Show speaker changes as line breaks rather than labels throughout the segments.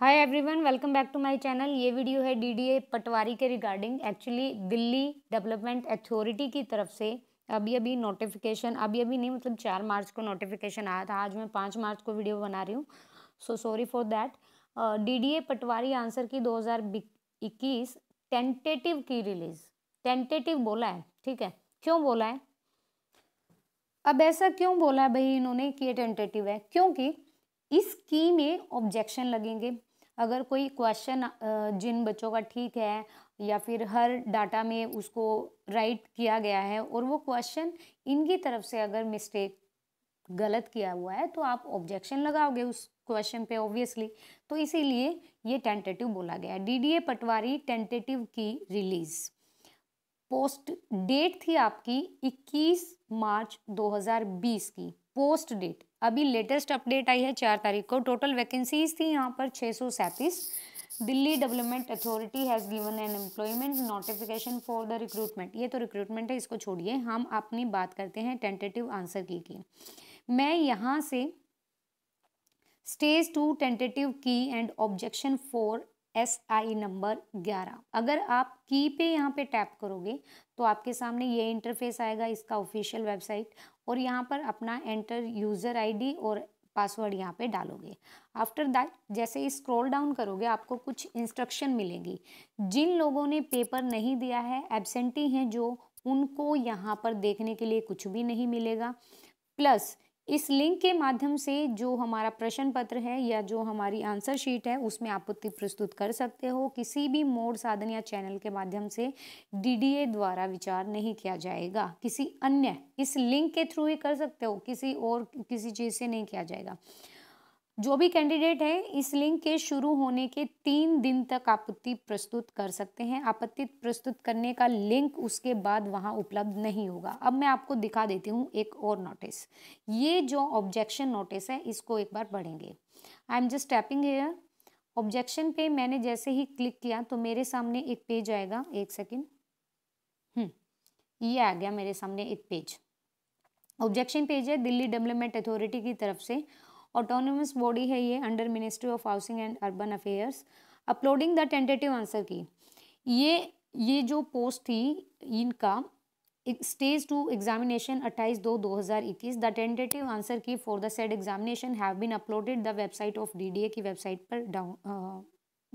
hi everyone welcome back to my channel ये video है DDA patwari के regarding actually Delhi development authority की तरफ से अभी अभी नोटिफिकेशन अभी अभी नहीं मतलब चार मार्च को नोटिफिकेशन आया था आज मैं पाँच मार्च को वीडियो बना रही हूँ so sorry for that DDA patwari answer key दो टेंटेटिव की रिलीज़ टेंटेटिव बोला है ठीक है क्यों बोला है अब ऐसा क्यों बोला है भाई इन्होंने कि ये टेंटेटिव है क्योंकि इस की में ऑब्जेक्शन लगेंगे अगर कोई क्वेश्चन जिन बच्चों का ठीक है या फिर हर डाटा में उसको राइट किया गया है और वो क्वेश्चन इनकी तरफ से अगर मिस्टेक गलत किया हुआ है तो आप ऑब्जेक्शन लगाओगे उस क्वेश्चन पे ऑब्वियसली तो इसीलिए ये टेंटेटिव बोला गया डीडीए पटवारी टेंटेटिव की रिलीज़ पोस्ट डेट थी आपकी 21 मार्च 2020 की पोस्ट डेट अभी लेटेस्ट अपडेट आई है चार तारीख को टोटल वैकेंसीज थी यहाँ पर छः सौ सैंतीस Delhi development authority has given an employment notification for the recruitment ये तो रिक्रूटमेंट है इसको छोड़िए हम अपनी बात करते हैं टेंटेटिव आंसर की की मैं यहाँ से stage two tentative key and objection for S I number ग्यारह अगर आप की पे यहाँ पे टैप करोगे तो आपके सामने ये इंटरफेस आएगा इसका ऑफिशियल वेबसाइट और यहाँ पर अपना एंटर यूज़र आईडी और पासवर्ड यहाँ पे डालोगे आफ्टर दैट जैसे ही स्क्रॉल डाउन करोगे आपको कुछ इंस्ट्रक्शन मिलेगी जिन लोगों ने पेपर नहीं दिया है एबसेंटी हैं जो उनको यहाँ पर देखने के लिए कुछ भी नहीं मिलेगा प्लस इस लिंक के माध्यम से जो हमारा प्रश्न पत्र है या जो हमारी आंसर शीट है उसमें आपत्ति प्रस्तुत कर सकते हो किसी भी मोड साधन या चैनल के माध्यम से डीडीए द्वारा विचार नहीं किया जाएगा किसी अन्य इस लिंक के थ्रू ही कर सकते हो किसी और किसी चीज़ से नहीं किया जाएगा जो भी कैंडिडेट है इस लिंक के शुरू होने के तीन दिन तक आपत्ति प्रस्तुत कर सकते हैं आपत्ति प्रस्तुत करने का लिंक उसके बाद वहां उपलब्ध नहीं होगा अब मैं आपको दिखा देती हूँ एक और नोटिस ये जो ऑब्जेक्शन नोटिस है इसको एक बार पढ़ेंगे I'm just tapping here objection पे मैंने जैसे ही क्लिक किया तो मेरे सामने एक पेज आएगा एक सेकेंड हम्म, ये आ गया मेरे सामने एक पेज ऑब्जेक्शन पेज है दिल्ली डेवलपमेंट अथॉरिटी की तरफ से ऑटोनोमस बॉडी है ये under ministry of housing and urban affairs uploading the tentative answer key ये ये जो पोस्ट थी इनका स्टेज टू एग्जामिनेशन अट्ठाईस दो इक्कीस the tentative answer key for the said examination have been uploaded the website of DDA की website पर डाउन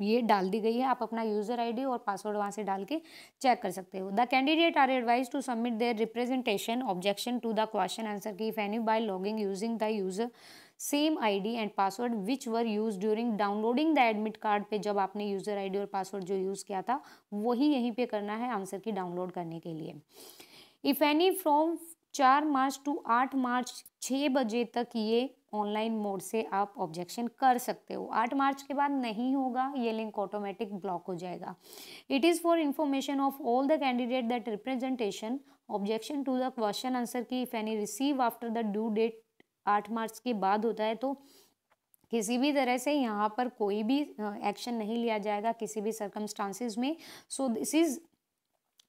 ये डाल दी गई है आप अपना यूज़र आईडी और पासवर्ड वहाँ से डाल के चेक कर सकते हो the candidate are advise to submit their representation objection to the question answer key if any by logging using the user same ID and password which were use during downloading the admit card पे जब आपने user ID और password जो use किया था वही यहीं पे करना है आंसर की डाउनलोड करने के लिए इफ़ एनी फ्रॉम चार मार्च टू आठ मार्च छः बजे तक ये ऑनलाइन मोड से आप ऑब्जेक्शन कर सकते हो आठ मार्च के बाद नहीं होगा ये लिंक ऑटोमेटिक ब्लॉक हो जाएगा it is for information of all the candidate that representation objection to the question answer key if any receive after the due date आठ मार्च के बाद होता है तो किसी भी तरह से यहाँ पर कोई भी एक्शन नहीं लिया जाएगा किसी भी सर्कमस्टांसिस में so this is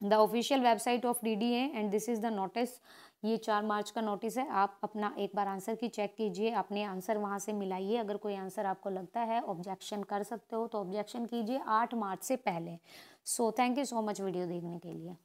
the official website of D D A and this is the notice ये चार मार्च का नोटिस है आप अपना एक बार आंसर की चेक कीजिए अपने आंसर वहाँ से मिलाइए अगर कोई आंसर आपको लगता है ऑब्जेक्शन कर सकते हो तो ऑब्जेक्शन कीजिए आठ मार्च से पहले so thank you so much वीडियो देखने के लिए